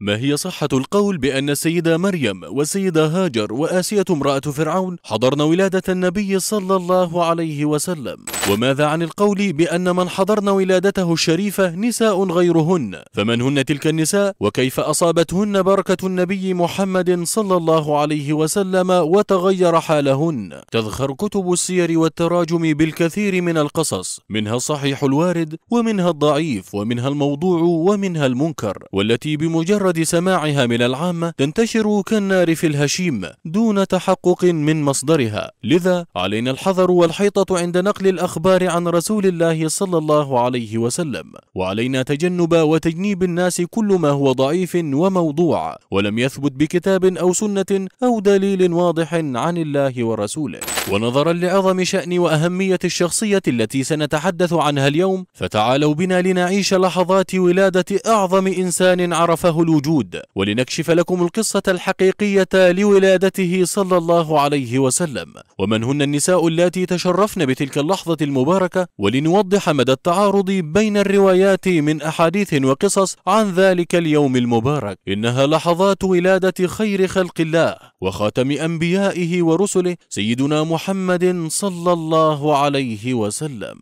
ما هي صحة القول بأن السيدة مريم والسيدة هاجر وآسية امرأة فرعون حضرن ولادة النبي صلى الله عليه وسلم؟ وماذا عن القول بأن من حضرن ولادته الشريفة نساء غيرهن فمن هن تلك النساء وكيف أصابتهن بركة النبي محمد صلى الله عليه وسلم وتغير حالهن تذخر كتب السير والتراجم بالكثير من القصص منها الصحيح الوارد ومنها الضعيف ومنها الموضوع ومنها المنكر والتي بمجرد سماعها من العامة تنتشر كالنار في الهشيم دون تحقق من مصدرها لذا علينا الحذر والحيطة عند نقل الأخبار الأخبار عن رسول الله صلى الله عليه وسلم وعلينا تجنب وتجنيب الناس كل ما هو ضعيف وموضوع ولم يثبت بكتاب أو سنة أو دليل واضح عن الله ورسوله ونظرا لعظم شأن وأهمية الشخصية التي سنتحدث عنها اليوم فتعالوا بنا لنعيش لحظات ولادة أعظم إنسان عرفه الوجود ولنكشف لكم القصة الحقيقية لولادته صلى الله عليه وسلم ومن هن النساء اللاتي تشرفن بتلك اللحظة المباركة ولنوضح مدى التعارض بين الروايات من أحاديث وقصص عن ذلك اليوم المبارك إنها لحظات ولادة خير خلق الله وخاتم أنبيائه ورسله سيدنا محمد صلى الله عليه وسلم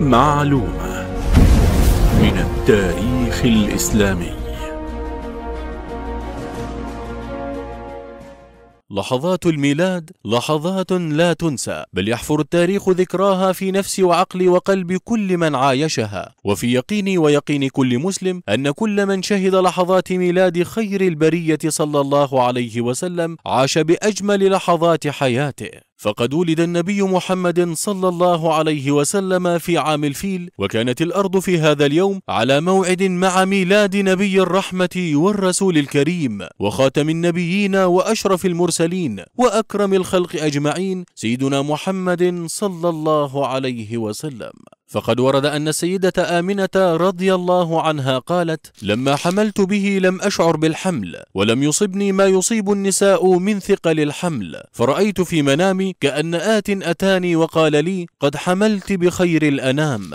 معلومة من التاريخ الإسلامي لحظات الميلاد لحظات لا تنسى بل يحفر التاريخ ذكراها في نفس وعقل وقلب كل من عايشها وفي يقيني ويقين كل مسلم أن كل من شهد لحظات ميلاد خير البرية صلى الله عليه وسلم عاش بأجمل لحظات حياته فقد ولد النبي محمد صلى الله عليه وسلم في عام الفيل وكانت الأرض في هذا اليوم على موعد مع ميلاد نبي الرحمة والرسول الكريم وخاتم النبيين وأشرف المرسلين وأكرم الخلق أجمعين سيدنا محمد صلى الله عليه وسلم فقد ورد أن السيدة آمنة رضي الله عنها قالت لما حملت به لم أشعر بالحمل ولم يصبني ما يصيب النساء من ثقل الحمل فرأيت في منامي كأن آت أتاني وقال لي قد حملت بخير الأنام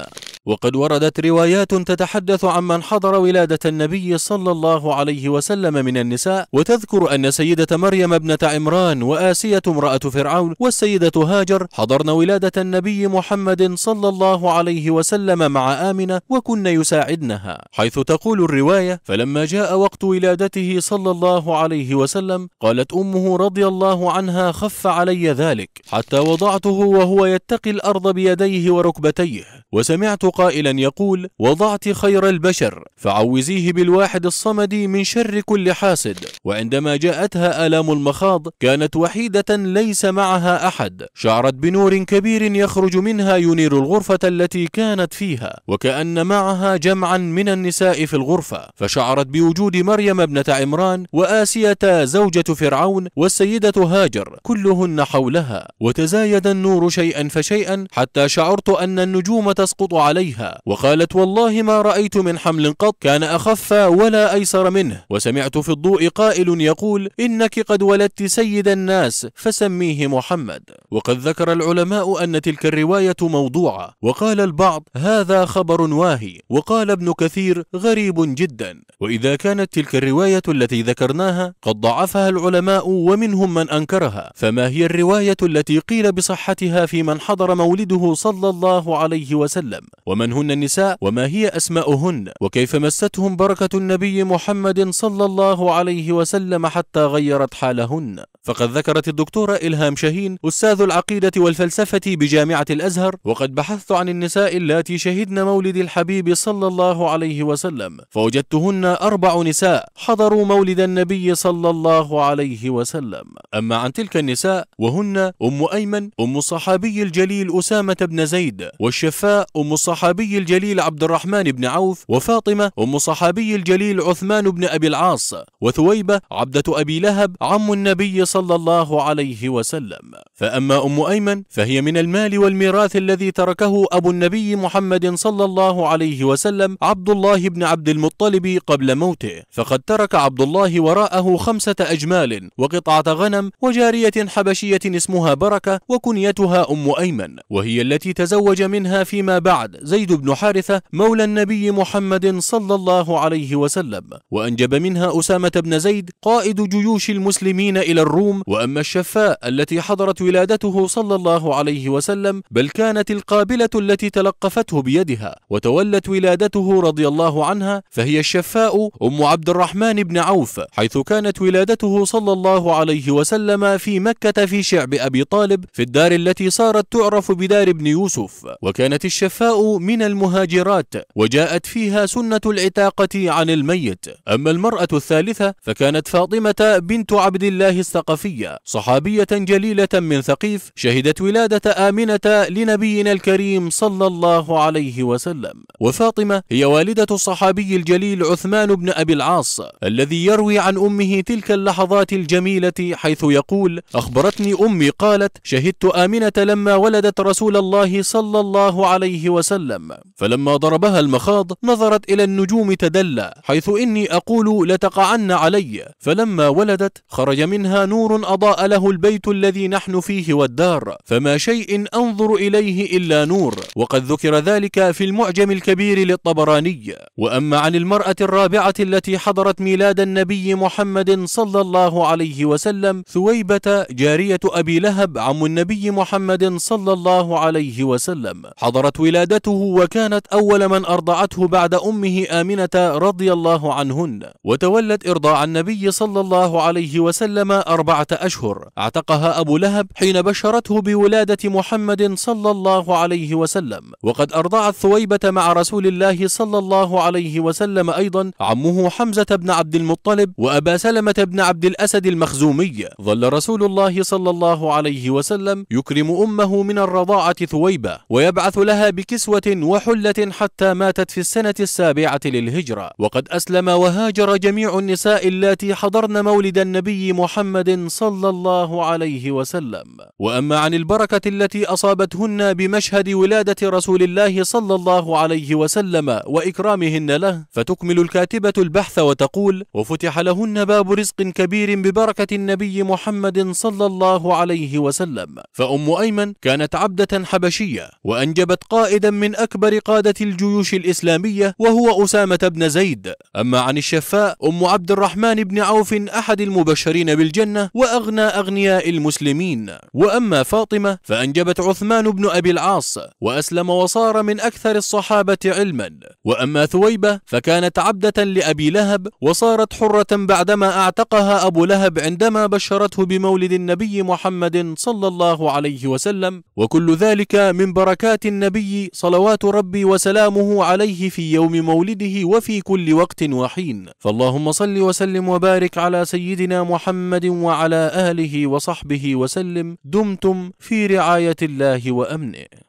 وقد وردت روايات تتحدث عن من حضر ولادة النبي صلى الله عليه وسلم من النساء وتذكر أن سيدة مريم ابنة عمران وآسية امرأة فرعون والسيدة هاجر حضرن ولادة النبي محمد صلى الله عليه وسلم مع آمنة وكن يساعدنها حيث تقول الرواية فلما جاء وقت ولادته صلى الله عليه وسلم قالت أمه رضي الله عنها خف علي ذلك حتى وضعته وهو يتقي الأرض بيديه وركبتيه وسمعت قائلا يقول وضعت خير البشر فعوزيه بالواحد الصمد من شر كل حاسد وعندما جاءتها آلام المخاض كانت وحيدة ليس معها أحد شعرت بنور كبير يخرج منها ينير الغرفة التي كانت فيها وكأن معها جمعا من النساء في الغرفة فشعرت بوجود مريم ابنة عمران وآسية زوجة فرعون والسيدة هاجر كلهن حولها وتزايد النور شيئا فشيئا حتى شعرت أن النجوم تسقط عليها عليها وقالت والله ما رأيت من حمل قط كان أخف ولا أيسر منه وسمعت في الضوء قائل يقول إنك قد ولدت سيد الناس فسميه محمد وقد ذكر العلماء أن تلك الرواية موضوعة وقال البعض هذا خبر واهي وقال ابن كثير غريب جدا وإذا كانت تلك الرواية التي ذكرناها قد ضعفها العلماء ومنهم من أنكرها فما هي الرواية التي قيل بصحتها في من حضر مولده صلى الله عليه وسلم ومن هن النساء وما هي أسماؤهن وكيف مستهم بركة النبي محمد صلى الله عليه وسلم حتى غيرت حالهن فقد ذكرت الدكتورة إلهام شاهين أستاذ العقيدة والفلسفة بجامعة الأزهر وقد بحثت عن النساء اللاتي شهدن مولد الحبيب صلى الله عليه وسلم فوجدتهن أربع نساء حضروا مولد النبي صلى الله عليه وسلم أما عن تلك النساء وهن أم أيمن أم الصحابي الجليل أسامة بن زيد والشفاء أم الصحابي الجليل عبد الرحمن بن عوف وفاطمة أم الصحابي الجليل عثمان بن أبي العاص وثويبة عبدة أبي لهب عم النبي صلى الله عليه وسلم فأما أم أيمن فهي من المال والميراث الذي تركه أبو النبي محمد صلى الله عليه وسلم عبد الله بن عبد المطلب قبل موته فقد ترك عبد الله وراءه خمسة أجمال وقطعة غنم وجارية حبشية اسمها بركة وكنيتها أم أيمن وهي التي تزوج منها فيما بعد زيد بن حارثة مولى النبي محمد صلى الله عليه وسلم وأنجب منها أسامة بن زيد قائد جيوش المسلمين إلى الروم المزعوم وأما الشفاء التي حضرت ولادته صلى الله عليه وسلم بل كانت القابلة التي تلقفته بيدها وتولت ولادته رضي الله عنها فهي الشفاء أم عبد الرحمن بن عوف حيث كانت ولادته صلى الله عليه وسلم في مكة في شعب أبي طالب في الدار التي صارت تعرف بدار ابن يوسف وكانت الشفاء من المهاجرات وجاءت فيها سنة العتاقة عن الميت أما المرأة الثالثة فكانت فاطمة بنت عبد الله الثقفي ثقفية صحابية جليلة من ثقيف شهدت ولادة آمنة لنبينا الكريم صلى الله عليه وسلم وفاطمة هي والدة الصحابي الجليل عثمان بن أبي العاص الذي يروي عن أمه تلك اللحظات الجميلة حيث يقول أخبرتني أمي قالت شهدت آمنة لما ولدت رسول الله صلى الله عليه وسلم فلما ضربها المخاض نظرت إلى النجوم تدلى حيث إني أقول لتقعن علي فلما ولدت خرج منها نور نور أضاء له البيت الذي نحن فيه والدار فما شيء أنظر إليه إلا نور وقد ذكر ذلك في المعجم الكبير للطبراني وأما عن المرأة الرابعة التي حضرت ميلاد النبي محمد صلى الله عليه وسلم ثويبة جارية أبي لهب عم النبي محمد صلى الله عليه وسلم حضرت ولادته وكانت أول من أرضعته بعد أمه آمنة رضي الله عنهن وتولت إرضاع النبي صلى الله عليه وسلم أربعة أشهر اعتقها أبو لهب حين بشرته بولادة محمد صلى الله عليه وسلم وقد أرضعت ثويبة مع رسول الله صلى الله عليه وسلم أيضا عمه حمزة بن عبد المطلب وأبا سلمة بن عبد الأسد المخزومي ظل رسول الله صلى الله عليه وسلم يكرم أمه من الرضاعة ثويبة ويبعث لها بكسوة وحلة حتى ماتت في السنة السابعة للهجرة وقد أسلم وهاجر جميع النساء اللاتي حضرن مولد النبي محمد صلى الله عليه وسلم وأما عن البركة التي أصابتهن بمشهد ولادة رسول الله صلى الله عليه وسلم وإكرامهن له فتكمل الكاتبة البحث وتقول وفتح لهن باب رزق كبير ببركة النبي محمد صلى الله عليه وسلم فأم أيمن كانت عبدة حبشية وأنجبت قائدا من أكبر قادة الجيوش الإسلامية وهو أسامة بن زيد أما عن الشفاء أم عبد الرحمن بن عوف أحد المبشرين بالجنة وأغنى أغنياء المسلمين وأما فاطمة فأنجبت عثمان بن أبي العاص وأسلم وصار من أكثر الصحابة علما وأما ثويبة فكانت عبدة لأبي لهب وصارت حرة بعدما أعتقها أبو لهب عندما بشرته بمولد النبي محمد صلى الله عليه وسلم وكل ذلك من بركات النبي صلوات ربي وسلامه عليه في يوم مولده وفي كل وقت وحين فاللهم صل وسلم وبارك على سيدنا محمد وعلى وعلى اله وصحبه وسلم دمتم في رعايه الله وامنه